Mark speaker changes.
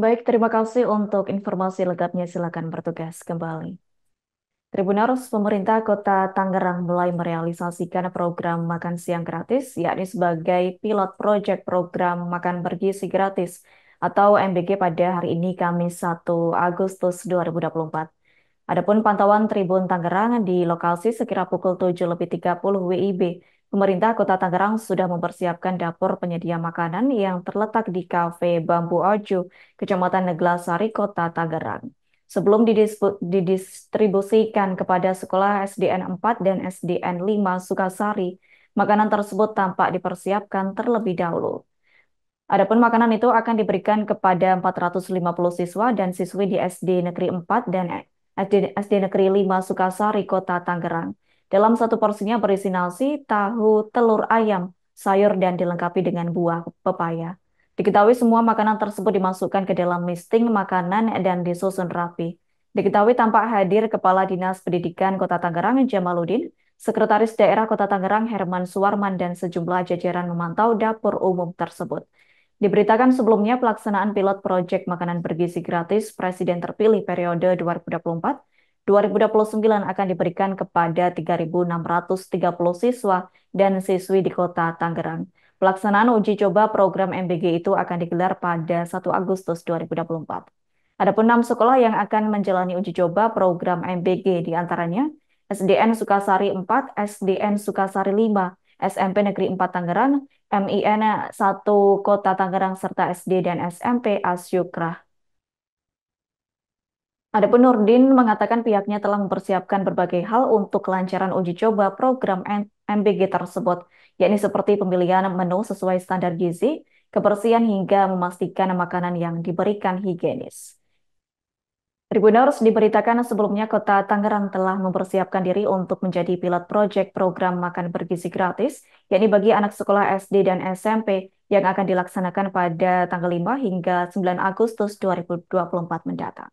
Speaker 1: Baik, terima kasih untuk informasi lengkapnya. Silakan bertugas kembali. Tribunarus Pemerintah Kota Tangerang mulai merealisasikan program makan siang gratis, yakni sebagai pilot proyek program makan bergizi gratis atau MBG pada hari ini Kamis 1 Agustus 2024. Adapun pantauan Tribun Tangerang di lokasi sekira pukul 7 lebih 30 WIB Pemerintah Kota Tangerang sudah mempersiapkan dapur penyedia makanan yang terletak di Kafe Bambu Ojo, Kecamatan Neglasari, Kota Tangerang. Sebelum didistribusikan kepada sekolah SDN 4 dan SDN 5 Sukasari, makanan tersebut tampak dipersiapkan terlebih dahulu. Adapun makanan itu akan diberikan kepada 450 siswa dan siswi di SD Negeri 4 dan SD Negeri 5 Sukasari, Kota Tangerang. Dalam satu porsinya berisi nasi, tahu, telur ayam, sayur, dan dilengkapi dengan buah pepaya. Diketahui semua makanan tersebut dimasukkan ke dalam listing makanan dan disusun rapi. Diketahui tampak hadir Kepala Dinas Pendidikan Kota Tangerang Jamaludin, Sekretaris Daerah Kota Tangerang Herman Suwarman dan sejumlah jajaran memantau dapur umum tersebut. Diberitakan sebelumnya pelaksanaan pilot proyek makanan bergizi gratis Presiden terpilih periode 2024 2029 akan diberikan kepada 3.630 siswa dan siswi di kota Tangerang. Pelaksanaan uji coba program MBG itu akan digelar pada 1 Agustus 2024. Ada pun enam sekolah yang akan menjalani uji coba program MBG diantaranya SDN Sukasari 4, SDN Sukasari 5, SMP Negeri 4 Tangerang, MIN 1 Kota Tangerang, serta SD dan SMP Asyukrah Adapun Nurdin mengatakan pihaknya telah mempersiapkan berbagai hal untuk kelancaran uji coba program MBG tersebut, yakni seperti pemilihan menu sesuai standar gizi, kebersihan hingga memastikan makanan yang diberikan higienis. Tribuners diberitakan sebelumnya kota Tangerang telah mempersiapkan diri untuk menjadi pilot proyek program makan bergizi gratis, yakni bagi anak sekolah SD dan SMP yang akan dilaksanakan pada tanggal 5 hingga 9 Agustus 2024 mendatang.